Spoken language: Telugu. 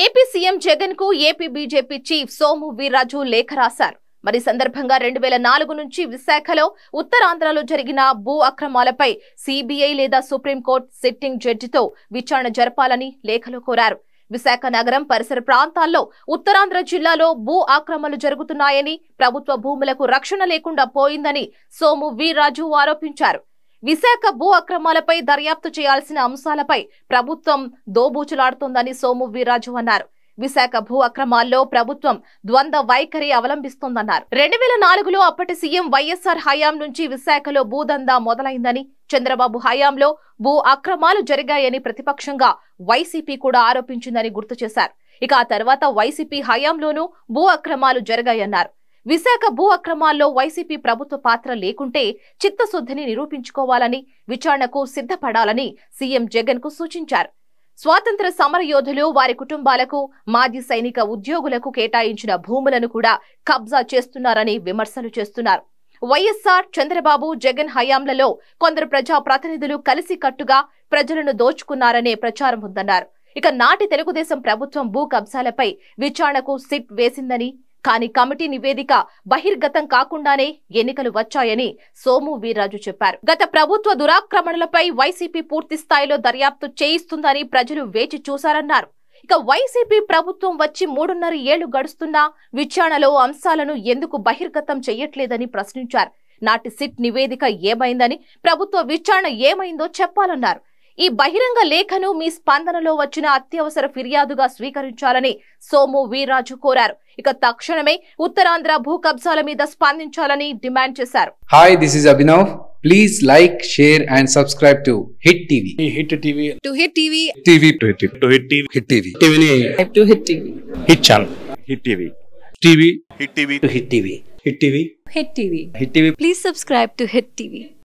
ఏపీ సీఎం జగన్ కు AP BJP chief Somu Veerraju లేఖ రాశారు మరి సందర్భంగా రెండు వేల నాలుగు నుంచి విశాఖలో ఉత్తరాంధ్రలో జరిగిన భూ అక్రమాలపై సిబిఐ లేదా సుప్రీంకోర్టు సిట్టింగ్ జడ్జితో విచారణ జరపాలని లేఖలో కోరారు విశాఖ నగరం పరిసర ప్రాంతాల్లో ఉత్తరాంధ్ర జిల్లాలో భూ ఆక్రమణలు జరుగుతున్నాయని ప్రభుత్వ భూములకు రక్షణ లేకుండా పోయిందని సోము వీర్రాజు ఆరోపించారు విశాఖ భూ అక్రమాలపై దర్యాప్తు చేయాల్సిన అంశాలపై ప్రభుత్వం దోబూచులాడుతోందని సోము వీరాజు అన్నారు విశాఖ భూ అక్రమాల్లో ప్రభుత్వం ద్వంద్వ వైఖరి అవలంబిస్తోందన్నారు రెండు వేల నాలుగులో అప్పటి సీఎం వైఎస్ఆర్ హయాం నుంచి విశాఖలో భూదందా మొదలైందని చంద్రబాబు హయాంలో భూ అక్రమాలు జరిగాయని ప్రతిపక్షంగా వైసీపీ కూడా ఆరోపించిందని గుర్తు చేశారు ఇక ఆ తర్వాత వైసీపీ హయాంలోనూ భూ అక్రమాలు జరిగాయన్నారు విశాఖ భూ అక్రమాల్లో వైసీపీ ప్రభుత్వ పాత్ర లేకుంటే చిత్తశుద్ధిని నిరూపించుకోవాలని విచారణకు సిద్ధపడాలని సీఎం జగన్ కు సూచించారు స్వాతంత్ర సమర యోధులు వారి కుటుంబాలకు మాజీ సైనిక ఉద్యోగులకు కేటాయించిన భూములను కూడా కబ్జా చేస్తున్నారని విమర్శలు చేస్తున్నారు వైఎస్ఆర్ చంద్రబాబు జగన్ హయాంలలో కొందరు ప్రజా ప్రతినిధులు కట్టుగా ప్రజలను దోచుకున్నారనే ప్రచారం ఉందన్నారు ఇక నాటి తెలుగుదేశం ప్రభుత్వం భూ కబ్జాలపై విచారణకు సిట్ వేసిందని కానీ కమిటీ నివేదిక బహిర్గతం కాకుండానే ఎన్నికలు వచ్చాయని సోము వీర్రాజు చెప్పారు గత ప్రభుత్వ దురాక్రమణలపై వైసీపీ పూర్తి స్థాయిలో దర్యాప్తు చేయిస్తుందని ప్రజలు వేచి చూశారన్నారు ఇక వైసీపీ ప్రభుత్వం వచ్చి మూడున్నర ఏళ్లు గడుస్తున్నా విచారణలో అంశాలను ఎందుకు బహిర్గతం చేయట్లేదని ప్రశ్నించారు నాటి సిట్ నివేదిక ఏమైందని ప్రభుత్వ విచారణ ఏమైందో చెప్పాలన్నారు ఈ బహిరంగ లేఖను మీ స్పందనలో వచ్చిన అత్యవసర ఫిర్యాదుగా స్వీకరించాలని సోము వీర్రాజు కోరారు ఇక తక్షణమే ఉత్తరాంధ్ర భూ కబ్జాల మీద స్పందించాలని డిమాండ్ చేశారు hi this is Abhinav please like share and subscribe to hit TV hit TV to hit TV TV to hit TV hit TV టీవీని to hit TV hit channel hit TV TV hit TV to hit TV hit TV hit TV hit TV please subscribe to hit TV